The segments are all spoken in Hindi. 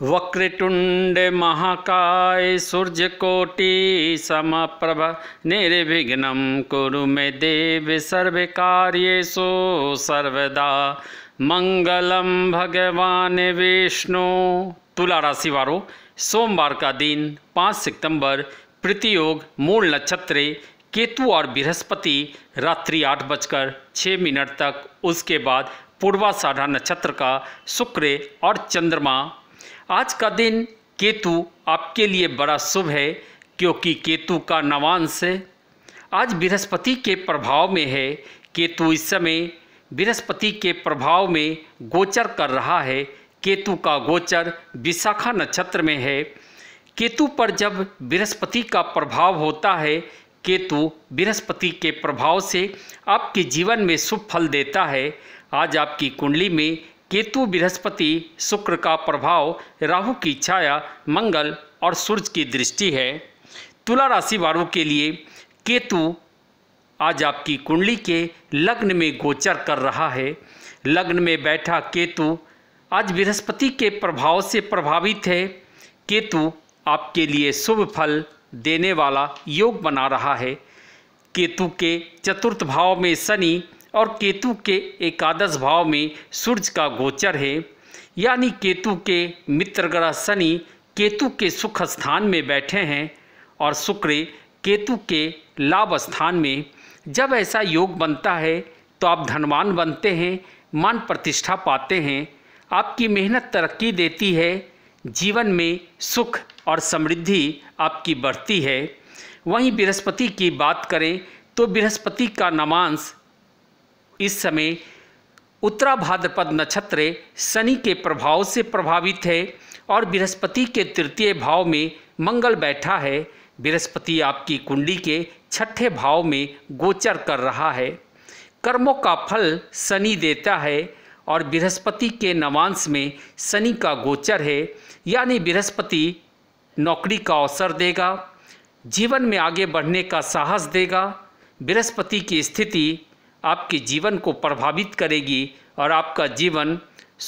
वक्रतुंड महाकाय सूर्य कोटि समप्रभ निर्विघ्न कुरु मे देव सर्व सो सर्वदा मंगलम भगवान विष्णु तुला राशि वालों सोमवार का दिन पाँच सितंबर प्रतियोग मूल नक्षत्र केतु और बृहस्पति रात्रि आठ बजकर छः मिनट तक उसके बाद पूर्वा साढ़ा नक्षत्र का शुक्र और चंद्रमा आज का दिन केतु आपके लिए बड़ा शुभ है क्योंकि केतु का नवांश आज बृहस्पति के प्रभाव में है केतु इस समय बृहस्पति के प्रभाव में गोचर कर रहा है केतु का गोचर विशाखा नक्षत्र में है केतु पर जब बृहस्पति का प्रभाव होता है केतु बृहस्पति के प्रभाव से आपके जीवन में शुभ फल देता है आज आपकी कुंडली में केतु बृहस्पति शुक्र का प्रभाव राहु की छाया मंगल और सूर्य की दृष्टि है तुला राशि वालों के लिए केतु आज आपकी कुंडली के लग्न में गोचर कर रहा है लग्न में बैठा केतु आज बृहस्पति के प्रभाव से प्रभावित है केतु आपके लिए शुभ फल देने वाला योग बना रहा है केतु के चतुर्थ भाव में शनि और केतु के एकादश भाव में सूर्य का गोचर है यानी केतु के मित्र ग्रह शनि केतु के सुख स्थान में बैठे हैं और शुक्र केतु के लाभ स्थान में जब ऐसा योग बनता है तो आप धनवान बनते हैं मान प्रतिष्ठा पाते हैं आपकी मेहनत तरक्की देती है जीवन में सुख और समृद्धि आपकी बढ़ती है वहीं बृहस्पति की बात करें तो बृहस्पति का नमांश इस समय उत्तरा भाद्रपद नक्षत्र शनि के प्रभाव से प्रभावित है और बृहस्पति के तृतीय भाव में मंगल बैठा है बृहस्पति आपकी कुंडली के छठे भाव में गोचर कर रहा है कर्मों का फल शनि देता है और बृहस्पति के नवांश में शनि का गोचर है यानी बृहस्पति नौकरी का अवसर देगा जीवन में आगे बढ़ने का साहस देगा बृहस्पति की स्थिति आपके जीवन को प्रभावित करेगी और आपका जीवन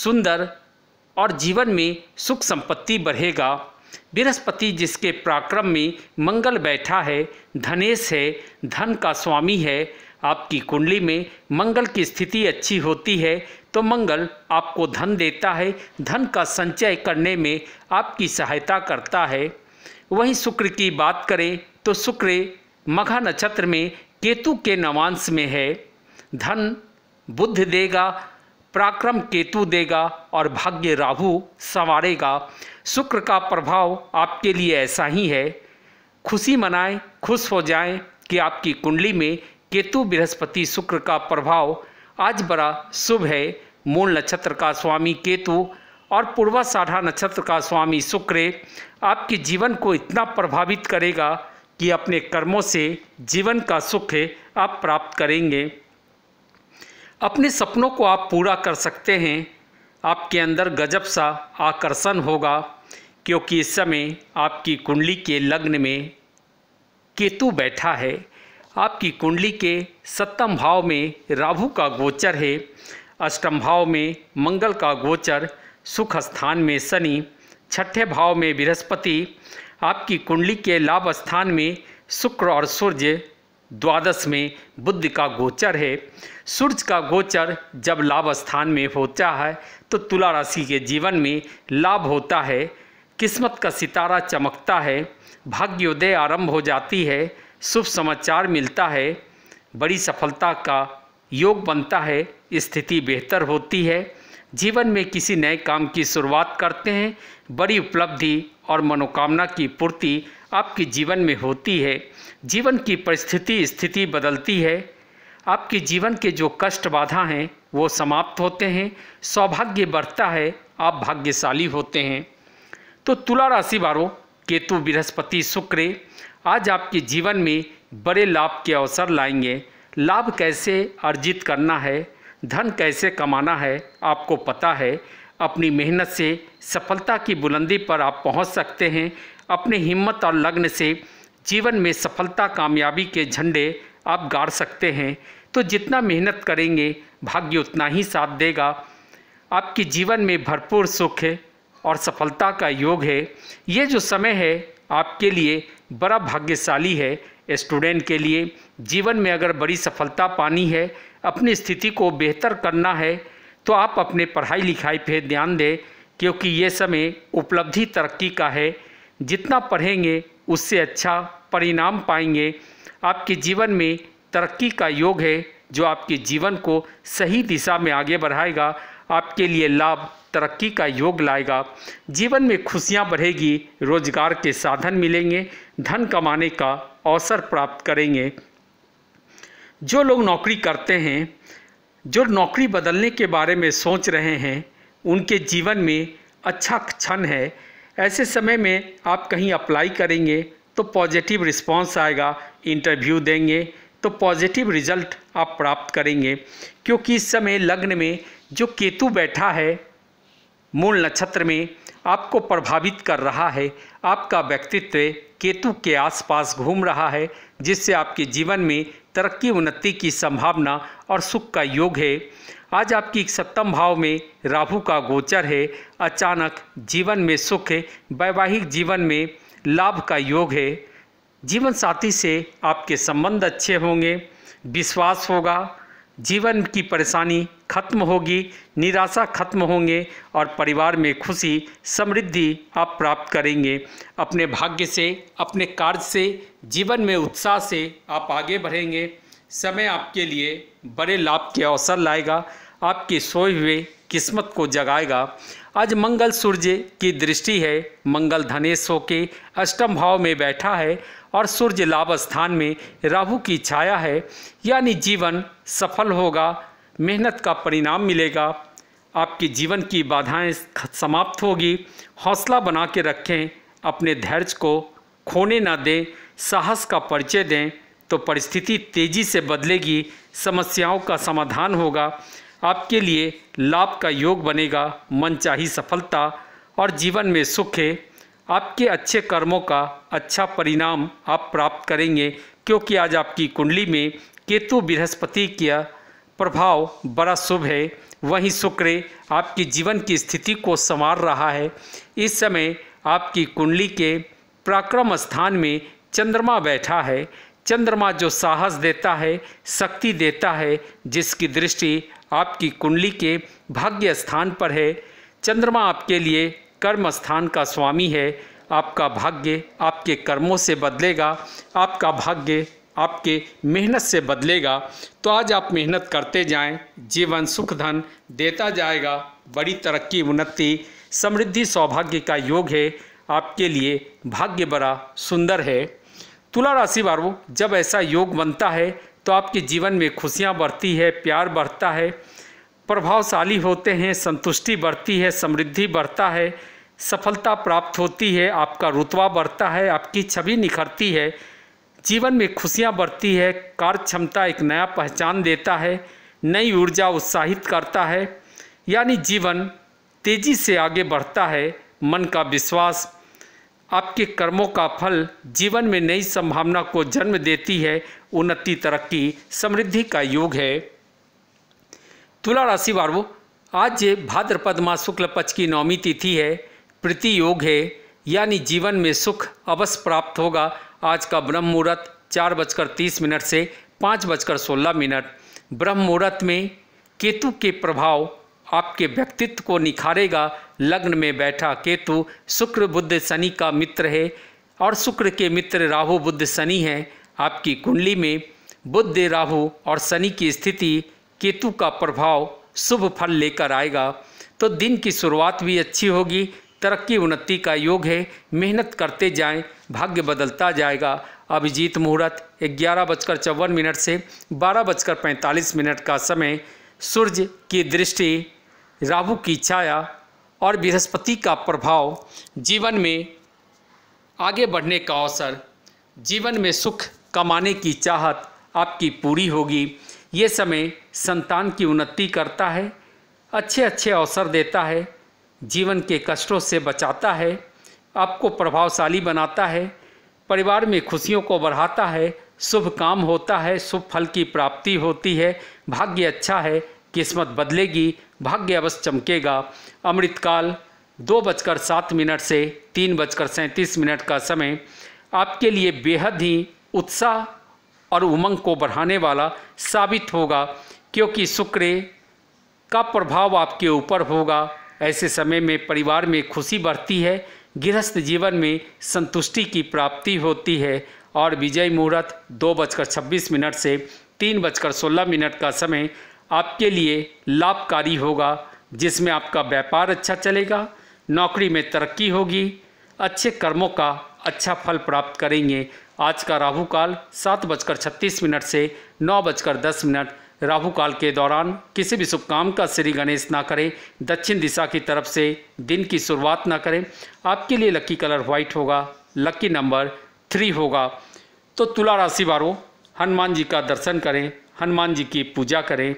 सुंदर और जीवन में सुख संपत्ति बढ़ेगा बृहस्पति जिसके पराक्रम में मंगल बैठा है धनेश है धन का स्वामी है आपकी कुंडली में मंगल की स्थिति अच्छी होती है तो मंगल आपको धन देता है धन का संचय करने में आपकी सहायता करता है वहीं शुक्र की बात करें तो शुक्र मघा नक्षत्र में केतु के नवांश में है धन बुद्ध देगा पराक्रम केतु देगा और भाग्य राहु संवारेगा शुक्र का प्रभाव आपके लिए ऐसा ही है खुशी मनाएं खुश हो जाएं कि आपकी कुंडली में केतु बृहस्पति शुक्र का प्रभाव आज बड़ा शुभ है मूल नक्षत्र का स्वामी केतु और साढ़ा नक्षत्र का स्वामी शुक्र आपके जीवन को इतना प्रभावित करेगा कि अपने कर्मों से जीवन का सुख आप प्राप्त करेंगे अपने सपनों को आप पूरा कर सकते हैं आपके अंदर गजब सा आकर्षण होगा क्योंकि इस समय आपकी कुंडली के लग्न में केतु बैठा है आपकी कुंडली के सप्तम भाव में राहु का गोचर है अष्टम भाव में मंगल का गोचर सुख स्थान में शनि छठे भाव में बृहस्पति आपकी कुंडली के लाभ स्थान में शुक्र और सूर्य द्वादश में बुद्ध का गोचर है सूर्य का गोचर जब लाभ स्थान में होता है तो तुला राशि के जीवन में लाभ होता है किस्मत का सितारा चमकता है भाग्योदय आरंभ हो जाती है शुभ समाचार मिलता है बड़ी सफलता का योग बनता है स्थिति बेहतर होती है जीवन में किसी नए काम की शुरुआत करते हैं बड़ी उपलब्धि और मनोकामना की पूर्ति आपके जीवन में होती है जीवन की परिस्थिति स्थिति बदलती है आपके जीवन के जो कष्ट बाधा हैं वो समाप्त होते हैं सौभाग्य बढ़ता है आप भाग्यशाली होते हैं तो तुला राशि वालों केतु बृहस्पति शुक्र आज आपके जीवन में बड़े लाभ के अवसर लाएंगे लाभ कैसे अर्जित करना है धन कैसे कमाना है आपको पता है अपनी मेहनत से सफलता की बुलंदी पर आप पहुंच सकते हैं अपने हिम्मत और लग्न से जीवन में सफलता कामयाबी के झंडे आप गाड़ सकते हैं तो जितना मेहनत करेंगे भाग्य उतना ही साथ देगा आपके जीवन में भरपूर सुख है और सफलता का योग है ये जो समय है आपके लिए बड़ा भाग्यशाली है स्टूडेंट के लिए जीवन में अगर बड़ी सफलता पानी है अपनी स्थिति को बेहतर करना है तो आप अपने पढ़ाई लिखाई पर ध्यान दें क्योंकि ये समय उपलब्धि तरक्की का है जितना पढ़ेंगे उससे अच्छा परिणाम पाएंगे आपके जीवन में तरक्की का योग है जो आपके जीवन को सही दिशा में आगे बढ़ाएगा आपके लिए लाभ तरक्की का योग लाएगा जीवन में खुशियां बढ़ेगी रोजगार के साधन मिलेंगे धन कमाने का अवसर प्राप्त करेंगे जो लोग नौकरी करते हैं जो नौकरी बदलने के बारे में सोच रहे हैं उनके जीवन में अच्छा क्षण है ऐसे समय में आप कहीं अप्लाई करेंगे तो पॉजिटिव रिस्पांस आएगा इंटरव्यू देंगे तो पॉजिटिव रिजल्ट आप प्राप्त करेंगे क्योंकि इस समय लग्न में जो केतु बैठा है मूल नक्षत्र में आपको प्रभावित कर रहा है आपका व्यक्तित्व केतु के आसपास घूम रहा है जिससे आपके जीवन में तरक्की उन्नति की संभावना और सुख का योग है आज आपकी सप्तम भाव में राहु का गोचर है अचानक जीवन में सुख है वैवाहिक जीवन में लाभ का योग है जीवन साथी से आपके संबंध अच्छे होंगे विश्वास होगा जीवन की परेशानी खत्म होगी निराशा खत्म होंगे और परिवार में खुशी समृद्धि आप प्राप्त करेंगे अपने भाग्य से अपने कार्य से जीवन में उत्साह से आप आगे बढ़ेंगे समय आपके लिए बड़े लाभ के अवसर लाएगा आपके सोए हुए किस्मत को जगाएगा आज मंगल सूर्य की दृष्टि है मंगल धनेश के अष्टम भाव में बैठा है और सूर्य लाभ स्थान में राहु की छाया है यानी जीवन सफल होगा मेहनत का परिणाम मिलेगा आपके जीवन की बाधाएं समाप्त होगी हौसला बना के रखें अपने धैर्य को खोने ना दें साहस का परिचय दें तो परिस्थिति तेज़ी से बदलेगी समस्याओं का समाधान होगा आपके लिए लाभ का योग बनेगा मनचाही सफलता और जीवन में सुख है आपके अच्छे कर्मों का अच्छा परिणाम आप प्राप्त करेंगे क्योंकि आज आपकी कुंडली में केतु बृहस्पति का प्रभाव बड़ा शुभ है वहीं शुक्र आपकी जीवन की स्थिति को संवार रहा है इस समय आपकी कुंडली के पराक्रम स्थान में चंद्रमा बैठा है चंद्रमा जो साहस देता है शक्ति देता है जिसकी दृष्टि आपकी कुंडली के भाग्य स्थान पर है चंद्रमा आपके लिए कर्म स्थान का स्वामी है आपका भाग्य आपके कर्मों से बदलेगा आपका भाग्य आपके मेहनत से बदलेगा तो आज आप मेहनत करते जाएं जीवन सुख धन देता जाएगा बड़ी तरक्की उन्नति समृद्धि सौभाग्य का योग है आपके लिए भाग्य बड़ा सुंदर है तुला राशि वालों जब ऐसा योग बनता है तो आपके जीवन में खुशियाँ बढ़ती है प्यार बढ़ता है प्रभावशाली होते हैं संतुष्टि बढ़ती है समृद्धि बढ़ता है सफलता प्राप्त होती है आपका रुतवा बढ़ता है आपकी छवि निखरती है जीवन में खुशियाँ बढ़ती है कार्य क्षमता एक नया पहचान देता है नई ऊर्जा उत्साहित करता है यानी जीवन तेजी से आगे बढ़ता है मन का विश्वास आपके कर्मों का फल जीवन में नई संभावना को जन्म देती है उन्नति तरक्की समृद्धि का योग है तुला राशि वालों आज भाद्रपद माह शुक्ल पक्ष की नौमी तिथि है प्रति योग है यानी जीवन में सुख अवश्य प्राप्त होगा आज का ब्रह्म मुहूर्त चार बजकर तीस मिनट से पाँच बजकर सोलह मिनट ब्रह्म मुहूर्त में केतु के प्रभाव आपके व्यक्तित्व को निखारेगा लग्न में बैठा केतु शुक्र बुद्ध शनि का मित्र है और शुक्र के मित्र राहु बुद्ध शनि हैं आपकी कुंडली में बुद्ध राहु और शनि की स्थिति केतु का प्रभाव शुभ फल लेकर आएगा तो दिन की शुरुआत भी अच्छी होगी तरक्की उन्नति का योग है मेहनत करते जाएं भाग्य बदलता जाएगा अभिजीत मुहूर्त ग्यारह बजकर चौवन मिनट से बारह बजकर पैंतालीस मिनट का समय सूर्य की दृष्टि राहु की छाया और बृहस्पति का प्रभाव जीवन में आगे बढ़ने का अवसर जीवन में सुख कमाने की चाहत आपकी पूरी होगी ये समय संतान की उन्नति करता है अच्छे अच्छे अवसर देता है जीवन के कष्टों से बचाता है आपको प्रभावशाली बनाता है परिवार में खुशियों को बढ़ाता है शुभ काम होता है शुभ फल की प्राप्ति होती है भाग्य अच्छा है किस्मत बदलेगी भाग्य अवश्य चमकेगा अमृतकाल दो बजकर सात मिनट से तीन बजकर सैंतीस मिनट का समय आपके लिए बेहद ही उत्साह और उमंग को बढ़ाने वाला साबित होगा क्योंकि शुक्र का प्रभाव आपके ऊपर होगा ऐसे समय में परिवार में खुशी बढ़ती है गृहस्थ जीवन में संतुष्टि की प्राप्ति होती है और विजय मुहूर्त दो बजकर छब्बीस मिनट से तीन बजकर सोलह मिनट का समय आपके लिए लाभकारी होगा जिसमें आपका व्यापार अच्छा चलेगा नौकरी में तरक्की होगी अच्छे कर्मों का अच्छा फल प्राप्त करेंगे आज का राहु काल सात बजकर छत्तीस मिनट से नौ बजकर दस मिनट राहु काल के दौरान किसी भी शुभ काम का श्री गणेश ना करें दक्षिण दिशा की तरफ से दिन की शुरुआत ना करें आपके लिए लकी कलर व्हाइट होगा लकी नंबर थ्री होगा तो तुला राशि वालों हनुमान जी का दर्शन करें हनुमान जी की पूजा करें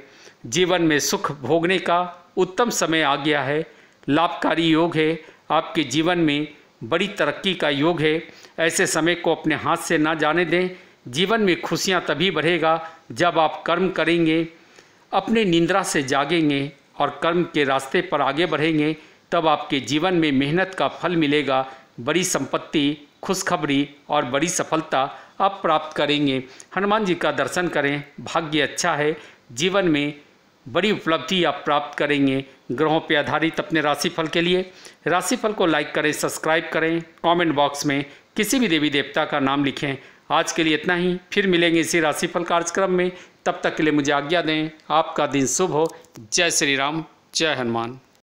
जीवन में सुख भोगने का उत्तम समय आ गया है लाभकारी योग है आपके जीवन में बड़ी तरक्की का योग है ऐसे समय को अपने हाथ से ना जाने दें जीवन में खुशियाँ तभी बढ़ेगा जब आप कर्म करेंगे अपने निंद्रा से जागेंगे और कर्म के रास्ते पर आगे बढ़ेंगे तब आपके जीवन में मेहनत का फल मिलेगा बड़ी संपत्ति खुशखबरी और बड़ी सफलता आप प्राप्त करेंगे हनुमान जी का दर्शन करें भाग्य अच्छा है जीवन में बड़ी उपलब्धि आप प्राप्त करेंगे ग्रहों पर आधारित अपने राशिफल के लिए राशिफल को लाइक करें सब्सक्राइब करें कमेंट बॉक्स में किसी भी देवी देवता का नाम लिखें आज के लिए इतना ही फिर मिलेंगे इसी राशिफल कार्यक्रम में तब तक के लिए मुझे आज्ञा दें आपका दिन शुभ हो जय श्री राम जय हनुमान